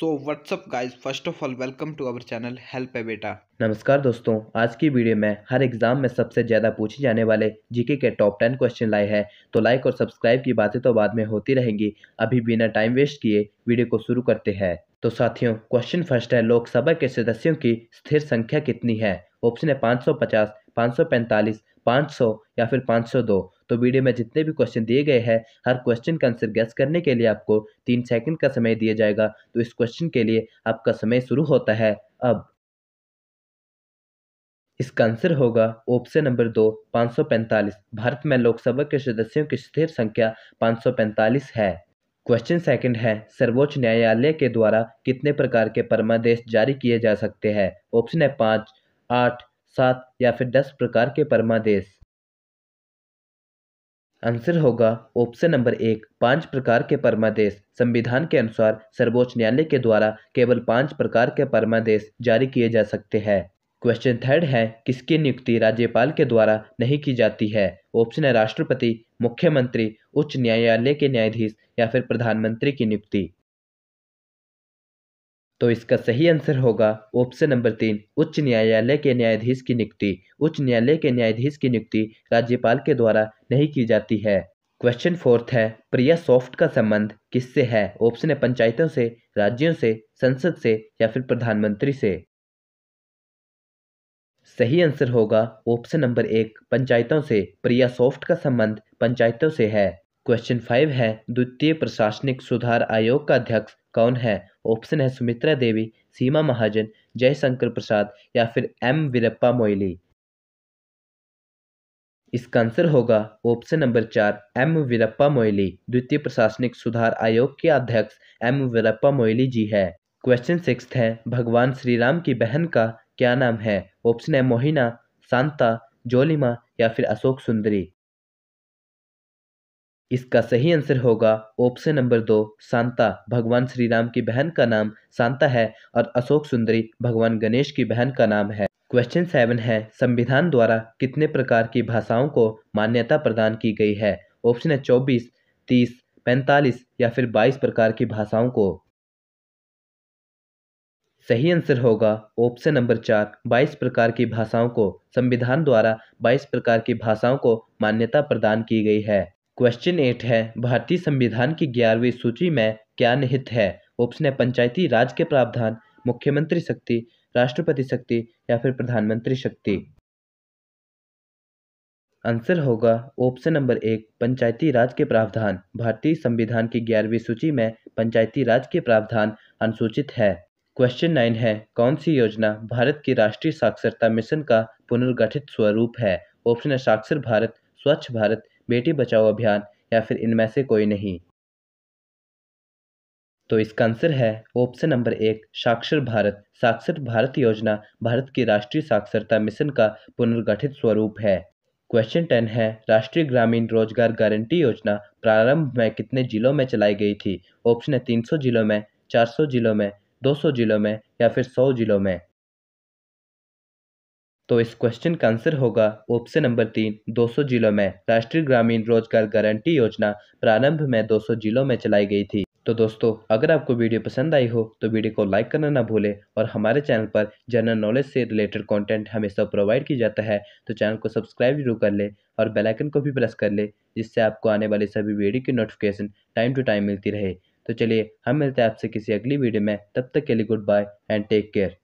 so what's up guys first of all welcome to our channel help है बेटा नमस्कार दोस्तों आज की वीडियो में हर एग्जाम में सबसे ज़्यादा पूछे जाने वाले जीके के टॉप टेन क्वेश्चन लाए हैं तो लाइक और सब्सक्राइब की बातें तो बाद में होती रहेंगी अभी बिना टाइम वेस्ट किए वीडियो को शुरू करते हैं तो साथियों क्वेश्चन फर्स्ट है लोकसभा के सदस्यों की स्थिर संख्या कितनी है ऑप्शन है पाँच सौ पचास या फिर पाँच तो वीडियो में जितने भी क्वेश्चन दिए गए हैं हर क्वेश्चन का आंसर गैस करने के लिए आपको तीन सेकंड का समय दिया जाएगा तो इस क्वेश्चन के लिए आपका समय शुरू होता है अब इसका आंसर होगा ऑप्शन नंबर दो पाँच भारत में लोकसभा के सदस्यों की स्थिर संख्या पाँच है क्वेश्चन सेकंड है सर्वोच्च न्यायालय के द्वारा कितने प्रकार के परमादेश जारी किए जा सकते हैं ऑप्शन है पाँच आठ सात या फिर दस प्रकार के परमादेश आंसर होगा ऑप्शन नंबर एक पांच प्रकार के परमादेश संविधान के अनुसार सर्वोच्च न्यायालय के द्वारा केवल पांच प्रकार के परमादेश जारी किए जा सकते हैं क्वेश्चन थर्ड है किसकी नियुक्ति राज्यपाल के द्वारा नहीं की जाती है ऑप्शन है राष्ट्रपति मुख्यमंत्री उच्च न्यायालय के न्यायाधीश या फिर प्रधानमंत्री की नियुक्ति तो इसका सही आंसर होगा ऑप्शन नंबर तीन उच्च न्यायालय के न्यायाधीश की नियुक्ति उच्च न्यायालय के न्यायाधीश की नियुक्ति राज्यपाल के द्वारा नहीं की जाती है क्वेश्चन फोर्थ है प्रिया सॉफ्ट का संबंध किससे है ऑप्शन है पंचायतों से राज्यों से संसद से या फिर प्रधानमंत्री से सही आंसर होगा ऑप्शन नंबर एक पंचायतों से प्रिया सॉफ्ट का संबंध पंचायतों से है क्वेश्चन फाइव है द्वितीय प्रशासनिक सुधार आयोग का अध्यक्ष कौन है ऑप्शन है सुमित्रा देवी सीमा महाजन जयशंकर प्रसाद या फिर एम वीरप्पा मोइली इसका आंसर होगा ऑप्शन नंबर चार एम वीरप्पा मोइली द्वितीय प्रशासनिक सुधार आयोग के अध्यक्ष एम वीरप्पा मोइली जी है क्वेश्चन सिक्स है भगवान श्री राम की बहन का क्या नाम है ऑप्शन है मोहिना शांता जोलिमा या फिर अशोक सुंदरी इसका सही आंसर होगा ऑप्शन नंबर दो सांता भगवान श्री राम की बहन का नाम सांता है और अशोक सुंदरी भगवान गणेश की बहन का नाम है क्वेश्चन सेवन है संविधान द्वारा कितने प्रकार की भाषाओं को मान्यता प्रदान की गई है ऑप्शन है चौबीस तीस पैंतालीस या फिर बाईस प्रकार की भाषाओं को सही आंसर होगा ऑप्शन नंबर चार बाईस प्रकार की भाषाओं को संविधान द्वारा बाईस प्रकार की भाषाओं को मान्यता प्रदान की गई है क्वेश्चन एट है भारतीय संविधान की ग्यारहवीं सूची में क्या निहित है ऑप्शन है पंचायती राज के प्रावधान मुख्यमंत्री शक्ति राष्ट्रपति शक्ति या फिर प्रधानमंत्री शक्ति आंसर होगा ऑप्शन नंबर एक पंचायती राज के प्रावधान भारतीय संविधान की ग्यारहवीं सूची में पंचायती राज के प्रावधान अनुसूचित है क्वेश्चन नाइन है कौन सी योजना भारत की राष्ट्रीय साक्षरता मिशन का पुनर्गठित स्वरूप है ऑप्शन है साक्षर भारत स्वच्छ भारत बेटी बचाओ अभियान या फिर इनमें से कोई नहीं तो इसका आंसर है ऑप्शन नंबर एक साक्षर भारत साक्षर भारत योजना भारत की राष्ट्रीय साक्षरता मिशन का पुनर्गठित स्वरूप है क्वेश्चन टेन है राष्ट्रीय ग्रामीण रोजगार गारंटी योजना प्रारंभ में कितने जिलों में चलाई गई थी ऑप्शन है तीन जिलों में 400 जिलों में 200 जिलों में या फिर 100 जिलों में तो इस क्वेश्चन का आंसर होगा ऑप्शन नंबर तीन 200 जिलों में राष्ट्रीय ग्रामीण रोजगार गारंटी योजना प्रारंभ में 200 जिलों में चलाई गई थी तो दोस्तों अगर आपको वीडियो पसंद आई हो तो वीडियो को लाइक करना ना भूलें और हमारे चैनल पर जनरल नॉलेज से रिलेटेड कंटेंट हमेशा प्रोवाइड किया जाता है तो चैनल को सब्सक्राइब जरूर कर लें और बेलाइकन को भी प्रेस कर ले जिससे आपको आने वाली सभी वीडियो की नोटिफिकेशन टाइम टू टाइम मिलती रहे तो चलिए हम मिलते हैं आपसे किसी अगली वीडियो में तब तक के लिए goodbye and take care